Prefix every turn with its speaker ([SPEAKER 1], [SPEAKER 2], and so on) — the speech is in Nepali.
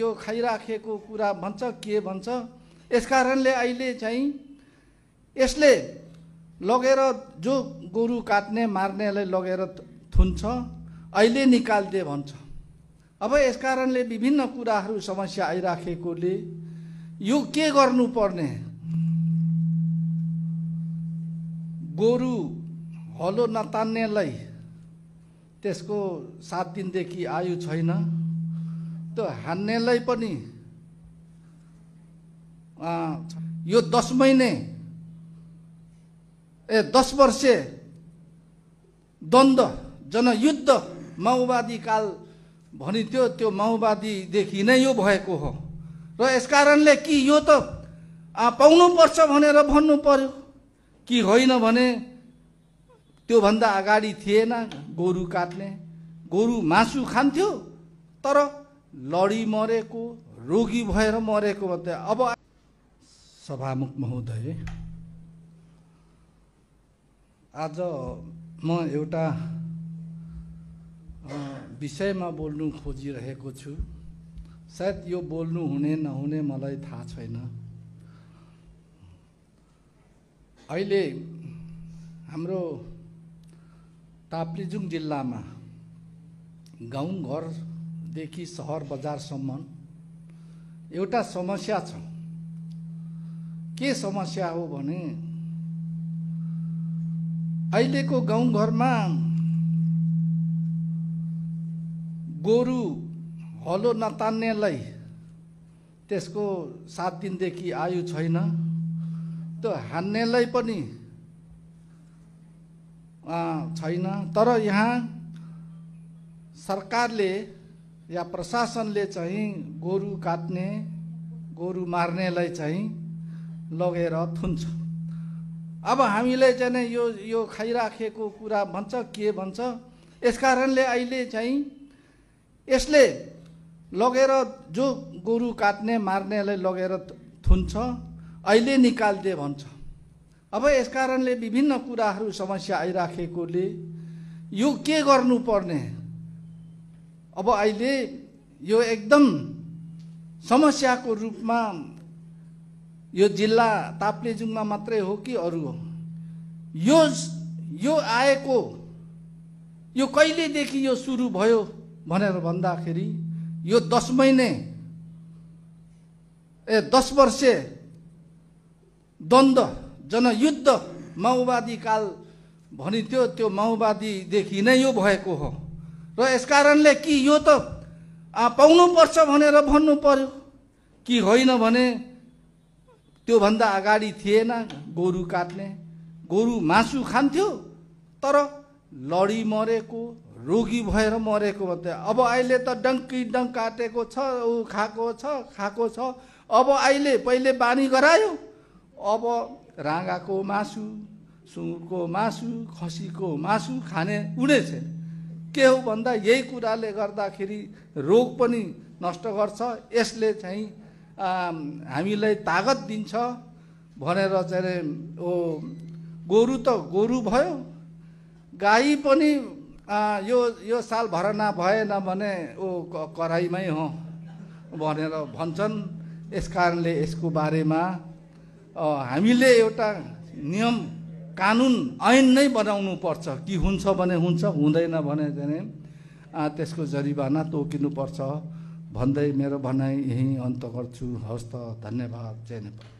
[SPEAKER 1] यो खाइराखेको कुरा भन्छ के भन्छ यसकारणले अहिले चाहिँ यसले लगेर जो गोरु काट्ने मार्नेलाई लगेर थुन्छ अहिले निकालिदिए भन्छ अब यसकारणले विभिन्न कुराहरू समस्या आइराखेकोले यो के गर्नुपर्ने गोरु हलो नतान्नेलाई त्यसको सात दिनदेखि आयु छैन त्यो हान्नेलाई पनि यो दस महिने ए दस वर्ष द्वन्द जनयुद्ध माओवादी काल भनिन्थ्यो त्यो माओवादीदेखि नै यो भएको हो र यसकारणले कि यो त पाउनुपर्छ भनेर भन्नु पर्यो कि होइन भने त्योभन्दा अगाडि थिएन गोरु काट्ने गोरु मासु खान्थ्यो तर लडी मरेको रोगी भएर मरेको मात्रै अब सभामुख महोदय आज म एउटा विषयमा बोल्नु खोजिरहेको छु सायद यो बोल्नु हुने नहुने मलाई थाहा छैन अहिले हाम्रो ताप्लेजुङ जिल्लामा गाउँघर देखि सहर बजारसम्म एउटा समस्या छ के समस्या हो भने अहिलेको गाउँघरमा गोरु हलो नतान्नेलाई त्यसको सात दिनदेखि आयु छैन त्यो हान्नेलाई पनि छैन तर यहाँ सरकारले या प्रशासनले चाहिँ गोरु काट्ने गोरु मार्नेलाई चाहिँ लगेर थुन्छ अब हामीले चाहिँ यो यो खाइराखेको कुरा भन्छ के भन्छ यसकारणले अहिले चाहिँ यसले लगेर जो गोरु काट्ने मार्नेलाई लगेर थुन्छ अहिले निकालिदिए भन्छ अब यसकारणले विभिन्न कुराहरू समस्या आइराखेकोले यो के गर्नुपर्ने अब अहिले यो एकदम समस्याको रूपमा यो जिल्ला ताप्लेजुङमा मात्रै हो कि अरू हो यो यो आएको यो कहिलेदेखि यो सुरु भयो भनेर भन्दाखेरि यो दस महिने ए दस वर्ष द्वन्द जनयुद्ध माओवादी काल भनिन्थ्यो त्यो माओवादीदेखि नै यो भएको हो र यसकारणले कि यो त पाउनु पर्छ भनेर भन्नु पर्यो कि होइन भने त्योभन्दा अगाडि थिएन गोरु काट्ने गोरु मासु खान्थ्यो तर लडी मरेको रोगी भएर मरेको मात्रै अब अहिले त डङ्की डङ्क काटेको छ ऊ खाएको छ खाएको छ अब अहिले पहिले बानी गरायो अब राँगाको मासु सुँगुरको मासु खसीको मासु खाने उडेछ के हो भन्दा यही कुराले गर्दाखेरि रोग पनि नष्ट गर्छ यसले चाहिँ हामीलाई तागत दिन्छ भनेर चाहिँ ओ गोरु त गोरु भयो गाई पनि यो यो साल भरना भएन भने ओ कराईमै हो भनेर भन्छन् यस कारणले यसको बारेमा हामीले एउटा नियम कानुन ऐन नै बनाउनु पर्छ कि हुन्छ भने हुन्छ हुँदैन भने चाहिँ त्यसको जरिवाना तोकिनुपर्छ भन्दै मेरो भनाइ यहीँ अन्त गर्छु हवस् त धन्यवाद जय नेपाल